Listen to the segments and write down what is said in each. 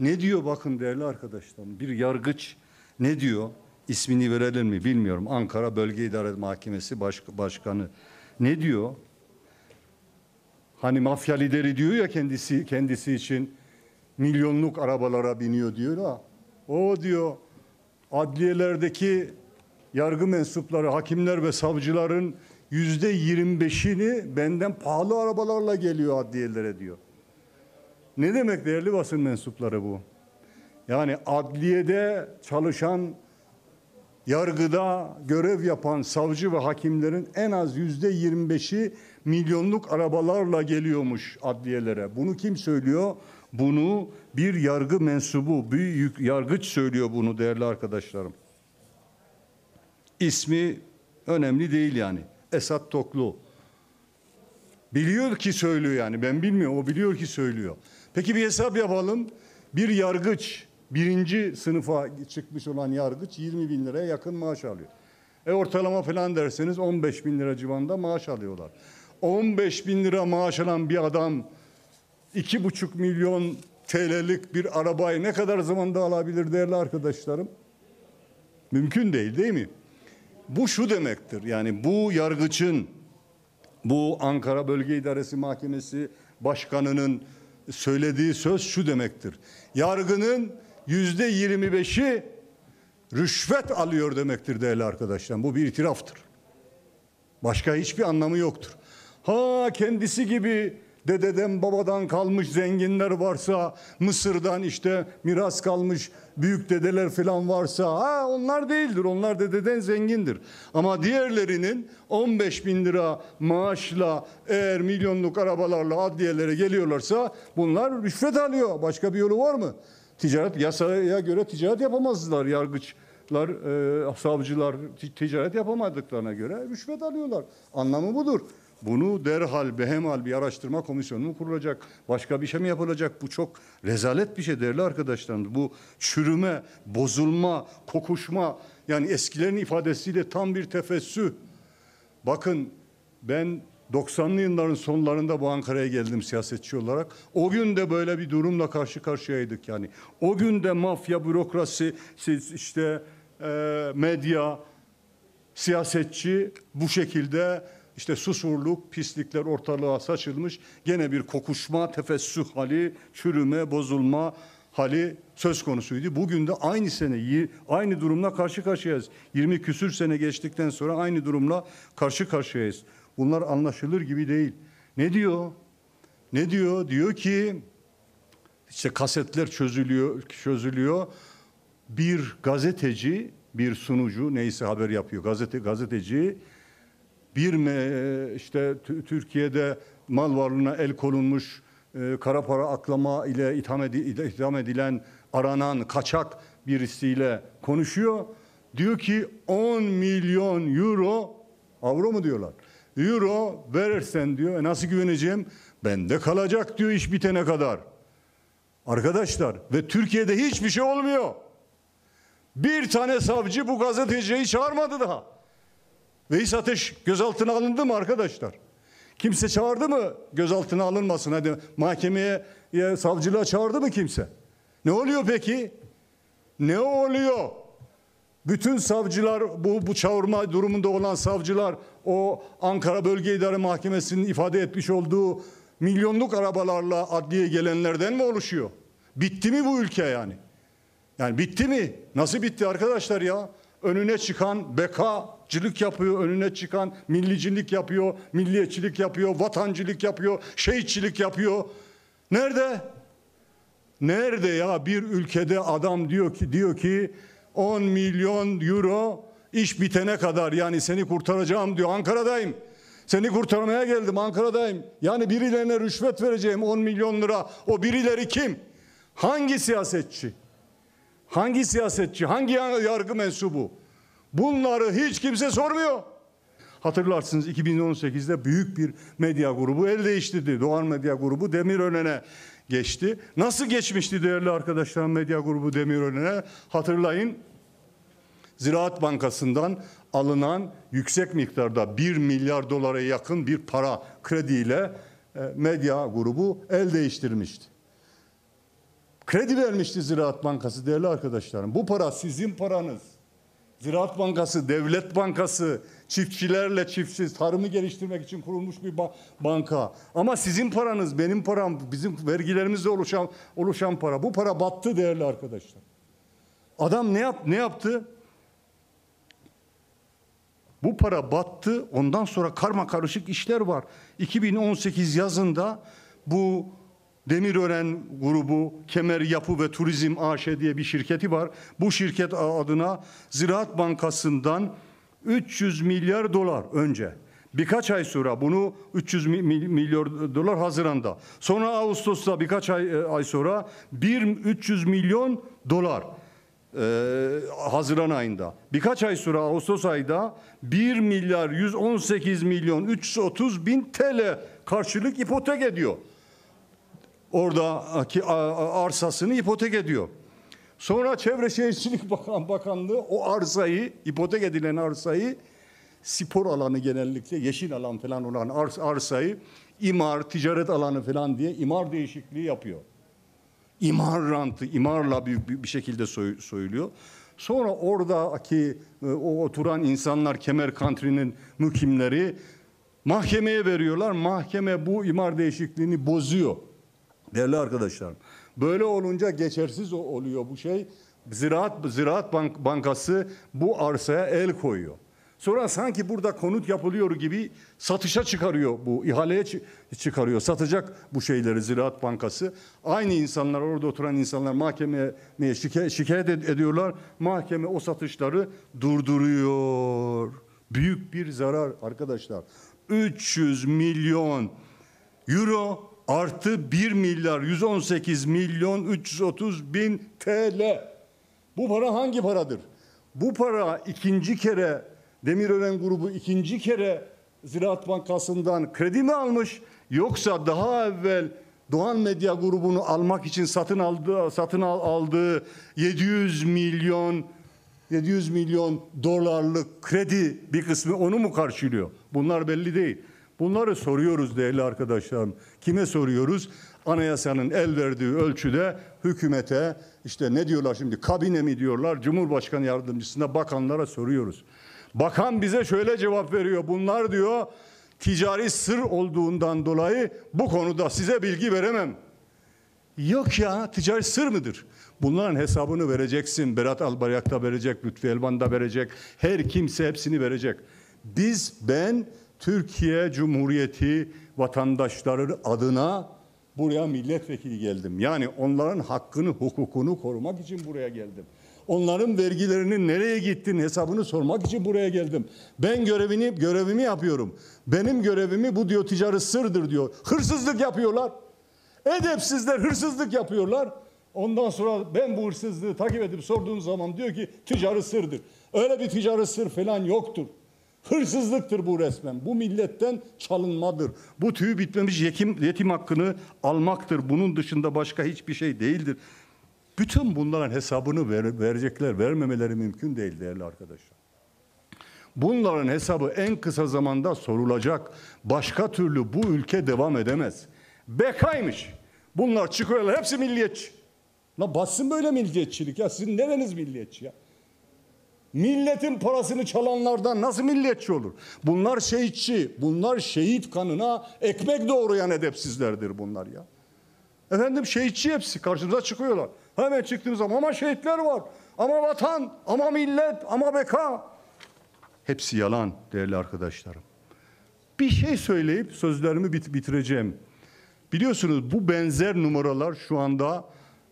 Ne diyor bakın değerli arkadaşlarım bir yargıç ne diyor? ismini verelim mi bilmiyorum. Ankara Bölge İdare Mahkemesi Baş Başkanı ne diyor? Hani mafya lideri diyor ya kendisi kendisi için milyonluk arabalara biniyor diyor ha. O diyor adliyelerdeki yargı mensupları, hakimler ve savcıların yüzde 25'ini benden pahalı arabalarla geliyor adliyelere diyor. Ne demek değerli basın mensupları bu? Yani adliyede çalışan, yargıda görev yapan savcı ve hakimlerin en az yüzde 25'i milyonluk arabalarla geliyormuş adliyelere. Bunu kim söylüyor? Bunu bir yargı mensubu, büyük yargıç söylüyor bunu değerli arkadaşlarım. İsmi önemli değil yani. Esat Toklu. Biliyor ki söylüyor yani ben bilmiyorum o biliyor ki söylüyor. Peki bir hesap yapalım. Bir yargıç, birinci sınıfa çıkmış olan yargıç 20 bin liraya yakın maaş alıyor. E ortalama falan derseniz 15 bin lira civarında maaş alıyorlar. 15 bin lira maaş alan bir adam 2,5 milyon TL'lik bir arabayı ne kadar zamanda alabilir değerli arkadaşlarım? Mümkün değil değil mi? Bu şu demektir yani bu yargıçın, bu Ankara Bölge İdaresi Mahkemesi Başkanı'nın söylediği söz şu demektir. Yargının yüzde yirmi beşi rüşvet alıyor demektir değerli arkadaşlar. Bu bir itiraftır. Başka hiçbir anlamı yoktur. Ha kendisi gibi dededen babadan kalmış zenginler varsa, Mısır'dan işte miras kalmış büyük dedeler falan varsa ha onlar değildir. Onlar dededen zengindir. Ama diğerlerinin 15 bin lira maaşla eğer milyonluk arabalarla adliyelere geliyorlarsa bunlar rüşvet alıyor. Başka bir yolu var mı? Ticaret yasaya göre ticaret yapamazlar yargıç lar e, savcılar ticaret yapamadıklarına göre rüşvet alıyorlar. Anlamı budur. Bunu derhal behemal bir araştırma komisyonu mu kurulacak? Başka bir şey mi yapılacak? Bu çok rezalet bir şey değerli arkadaşlarım. Bu çürüme, bozulma, kokuşma yani eskilerin ifadesiyle tam bir tefessüh. Bakın ben 90'lı yılların sonlarında bu Ankara'ya geldim siyasetçi olarak. O gün de böyle bir durumla karşı karşıyaydık yani. O gün de mafya, bürokrasi, işte e, medya, siyasetçi bu şekilde işte susurluk, pislikler ortalığa saçılmış. Gene bir kokuşma, tefessüh hali, çürüme, bozulma hali söz konusuydu. Bugün de aynı sene, aynı durumla karşı karşıyayız. 20 küsür sene geçtikten sonra aynı durumla karşı karşıyayız. Bunlar anlaşılır gibi değil. Ne diyor? Ne diyor? Diyor ki işte kasetler çözülüyor, çözülüyor. Bir gazeteci, bir sunucu neyse haber yapıyor. Gazete gazeteci bir me, işte Türkiye'de mal varlığına el konulmuş e, kara para aklama ile itham, edi, itham edilen aranan kaçak birisiyle konuşuyor. Diyor ki 10 milyon euro avro mu diyorlar. Euro verirsen diyor e nasıl güveneceğim? Bende kalacak diyor iş bitene kadar. Arkadaşlar ve Türkiye'de hiçbir şey olmuyor. Bir tane savcı bu gazeteciyi çağırmadı daha. Veys Ateş gözaltına alındı mı arkadaşlar? Kimse çağırdı mı gözaltına alınmasın? Hadi mahkemeye, ya, e, savcılığa çağırdı mı kimse? Ne oluyor peki? Ne oluyor? Bütün savcılar bu, bu çağırma durumunda olan savcılar o Ankara Bölge İdare Mahkemesi'nin ifade etmiş olduğu milyonluk arabalarla adliye gelenlerden mi oluşuyor? Bitti mi bu ülke yani? Yani bitti mi? Nasıl bitti arkadaşlar ya? Önüne çıkan beka cılık yapıyor, önüne çıkan millicilik yapıyor, milliyetçilik yapıyor, vatancılık yapıyor, şehitçilik yapıyor. Nerede? Nerede ya bir ülkede adam diyor ki diyor ki 10 milyon euro iş bitene kadar yani seni kurtaracağım diyor. Ankara'dayım. Seni kurtarmaya geldim Ankara'dayım. Yani birilerine rüşvet vereceğim 10 milyon lira. O birileri kim? Hangi siyasetçi? Hangi siyasetçi? Hangi yargı mensubu? Bunları hiç kimse sormuyor. Hatırlarsınız 2018'de büyük bir medya grubu el değiştirdi. Doğan Medya Grubu Demirören'e geçti. Nasıl geçmişti değerli arkadaşlar medya grubu Demirören'e? Hatırlayın Ziraat Bankası'ndan alınan yüksek miktarda 1 milyar dolara yakın bir para krediyle e, medya grubu el değiştirmişti. Kredi vermişti Ziraat Bankası değerli arkadaşlarım. Bu para sizin paranız. Ziraat Bankası, Devlet Bankası, çiftçilerle çiftsiz, tarımı geliştirmek için kurulmuş bir ba banka. Ama sizin paranız, benim param, bizim vergilerimizle oluşan, oluşan para. Bu para battı değerli arkadaşlar. Adam ne, yap, ne yaptı? Bu para battı. Ondan sonra karma karışık işler var. 2018 yazında bu Demirören grubu Kemer Yapı ve Turizm AŞ diye bir şirketi var. Bu şirket adına Ziraat Bankası'ndan 300 milyar dolar önce birkaç ay sonra bunu 300 milyar dolar Haziran'da sonra Ağustos'ta birkaç ay, e, ay sonra 1 300 milyon dolar e, Haziran ayında birkaç ay sonra Ağustos ayda 1 milyar 118 milyon 330 bin TL karşılık ipotek ediyor oradaki arsasını ipotek ediyor. Sonra Çevre Şehircilik Bakan Bakanlığı o arsayı, ipotek edilen arsayı spor alanı genellikle yeşil alan falan olan ars arsayı imar, ticaret alanı falan diye imar değişikliği yapıyor. İmar rantı, imarla bir, bir şekilde soy, söylüyor. Sonra oradaki e, o oturan insanlar Kemer Country'nin mükimleri mahkemeye veriyorlar. Mahkeme bu imar değişikliğini bozuyor. Değerli arkadaşlarım, böyle olunca geçersiz oluyor bu şey. Ziraat Ziraat Bank, Bankası bu arsaya el koyuyor. Sonra sanki burada konut yapılıyor gibi satışa çıkarıyor bu, ihaleye çıkarıyor. Satacak bu şeyleri Ziraat Bankası. Aynı insanlar, orada oturan insanlar mahkemeye şikayet, şikayet ediyorlar. Mahkeme o satışları durduruyor. Büyük bir zarar arkadaşlar. 300 milyon euro artı 1 milyar 118 milyon 330 bin TL. Bu para hangi paradır? Bu para ikinci kere Demirören grubu ikinci kere Ziraat Bankası'ndan kredi mi almış yoksa daha evvel Doğan Medya grubunu almak için satın aldığı satın aldığı 700 milyon 700 milyon dolarlık kredi bir kısmı onu mu karşılıyor? Bunlar belli değil. Bunları soruyoruz değerli arkadaşlarım. Kime soruyoruz? Anayasanın el verdiği ölçüde hükümete işte ne diyorlar şimdi kabine mi diyorlar Cumhurbaşkanı yardımcısına bakanlara soruyoruz. Bakan bize şöyle cevap veriyor. Bunlar diyor ticari sır olduğundan dolayı bu konuda size bilgi veremem. Yok ya ticari sır mıdır? Bunların hesabını vereceksin. Berat Albayrak da verecek, Lütfi Elvan da verecek. Her kimse hepsini verecek. Biz, ben, Türkiye Cumhuriyeti vatandaşları adına buraya milletvekili geldim. Yani onların hakkını, hukukunu korumak için buraya geldim. Onların vergilerinin nereye gittiğini hesabını sormak için buraya geldim. Ben görevini görevimi yapıyorum. Benim görevimi bu diyor ticari sırdır diyor. Hırsızlık yapıyorlar. Edepsizler hırsızlık yapıyorlar. Ondan sonra ben bu hırsızlığı takip edip sorduğum zaman diyor ki ticari sırdır. Öyle bir ticari sır falan yoktur. Hırsızlıktır bu resmen. Bu milletten çalınmadır. Bu tüy bitmemiş yetim, yetim hakkını almaktır. Bunun dışında başka hiçbir şey değildir. Bütün bunların hesabını ver, verecekler, vermemeleri mümkün değil değerli arkadaşlar. Bunların hesabı en kısa zamanda sorulacak. Başka türlü bu ülke devam edemez. Bekaymış. Bunlar çıkıyorlar hepsi milliyetçi. La basın böyle milliyetçilik ya. Sizin nereniz milliyetçi ya? Milletin parasını çalanlardan nasıl milletçi olur? Bunlar şehitçi, bunlar şehit kanına ekmek doğrayan edepsizlerdir bunlar ya. Efendim şehitçi hepsi karşımıza çıkıyorlar. Hemen çıktığımız zaman ama şehitler var, ama vatan, ama millet, ama beka. Hepsi yalan değerli arkadaşlarım. Bir şey söyleyip sözlerimi bit bitireceğim. Biliyorsunuz bu benzer numaralar şu anda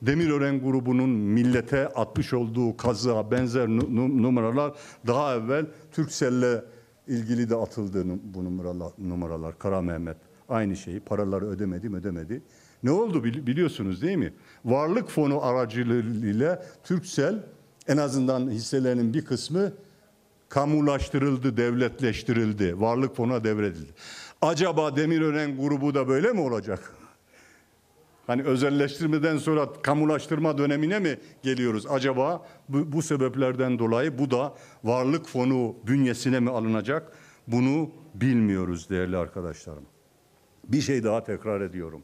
Demirören grubunun millete atmış olduğu kazığa benzer numaralar daha evvel Türksel'le ilgili de atıldı bu numaralar, numaralar. Kara Mehmet aynı şeyi paraları ödemedim ödemedi. Ne oldu biliyorsunuz değil mi? Varlık fonu aracılığıyla Türksel en azından hisselerinin bir kısmı kamulaştırıldı, devletleştirildi. Varlık fonuna devredildi. Acaba Demirören grubu da böyle mi olacak? hani özelleştirmeden sonra kamulaştırma dönemine mi geliyoruz acaba? Bu, bu sebeplerden dolayı bu da varlık fonu bünyesine mi alınacak? Bunu bilmiyoruz değerli arkadaşlarım. Bir şey daha tekrar ediyorum.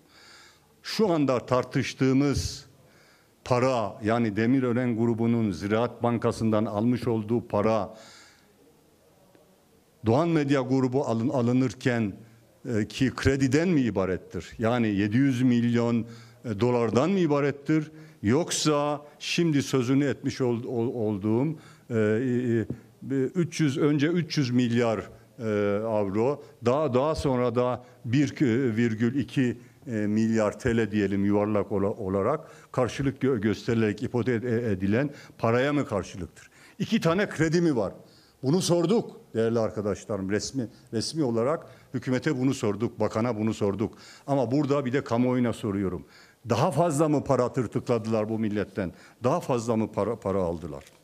Şu anda tartıştığımız para yani Demirören grubunun Ziraat Bankası'ndan almış olduğu para Doğan Medya grubu alın, alınırken e, ki krediden mi ibarettir? Yani 700 milyon e, dolardan mı ibarettir? Yoksa şimdi sözünü etmiş olduğum 300 e, önce 300 milyar avro daha daha sonra da 1,2 milyar TL diyelim yuvarlak olarak karşılık gösterilerek ipote edilen paraya mı karşılıktır? İki tane kredi mi var? Bunu sorduk değerli arkadaşlarım. Resmi resmi olarak hükümete bunu sorduk, bakana bunu sorduk. Ama burada bir de kamuoyuna soruyorum. Daha fazla mı para tırtıkladılar bu milletten? Daha fazla mı para, para aldılar?